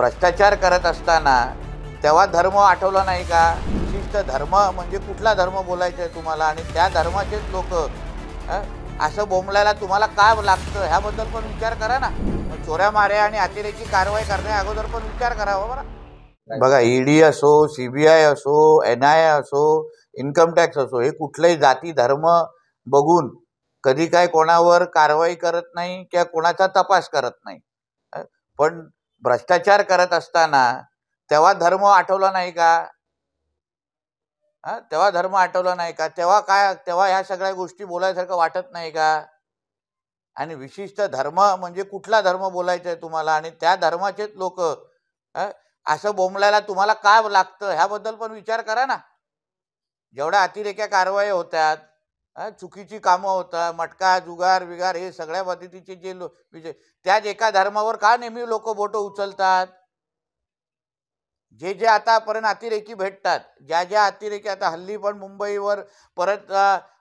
भ्रष्टाचार करत असताना तेव्हा धर्म आठवला नाही का विशिष्ट धर्म म्हणजे कुठला धर्म बोलायचा आहे तुम्हाला आणि त्या धर्माचेच लोक असं बोंबलायला तुम्हाला काय लागतं ह्याबद्दल पण विचार करा ना चोऱ्या माऱ्या आणि अतिरेकी कारवाई करण्या अगोदर पण विचार करावा बरं बघा ईडी e असो सीबीआय असो एन आय असो इन्कम टॅक्स असो हे कुठलेही जाती धर्म बघून कधी काय कोणावर कारवाई करत नाही किंवा कोणाचा तपास करत नाही पण भ्रष्टाचार करत असताना तेव्हा धर्म आठवला नाही का तेव्हा धर्म आठवला नाही का तेव्हा काय तेव्हा ह्या सगळ्या गोष्टी बोलायसारखं वाटत नाही का आणि विशिष्ट धर्म म्हणजे कुठला धर्म बोलायचा आहे तुम्हाला आणि त्या धर्माचेच लोक असं बोंबलायला तुम्हाला काय लागतं ह्याबद्दल पण विचार करा ना जेवढ्या अतिरेक्या कारवाई होत्यात चुकीची कामं होतात मटका जुगार बिगार हे सगळ्या पद्धतीचे जे लो विजय म्हणजे त्याच एका धर्मावर का नेहमी लोक बोटं उचलतात जे जे आतापर्यंत अतिरेकी भेटतात ज्या ज्या अतिरेकी आता हल्ली पण मुंबईवर परत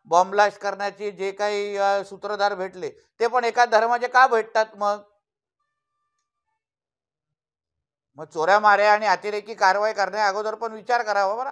बॉम्बलास्ट करण्याचे जे काही सूत्रधार भेटले ते पण एका धर्माचे का भेटतात मग मग चोऱ्या माऱ्या आणि अतिरेकी कारवाई करण्या अगोदर पण विचार करावा बरा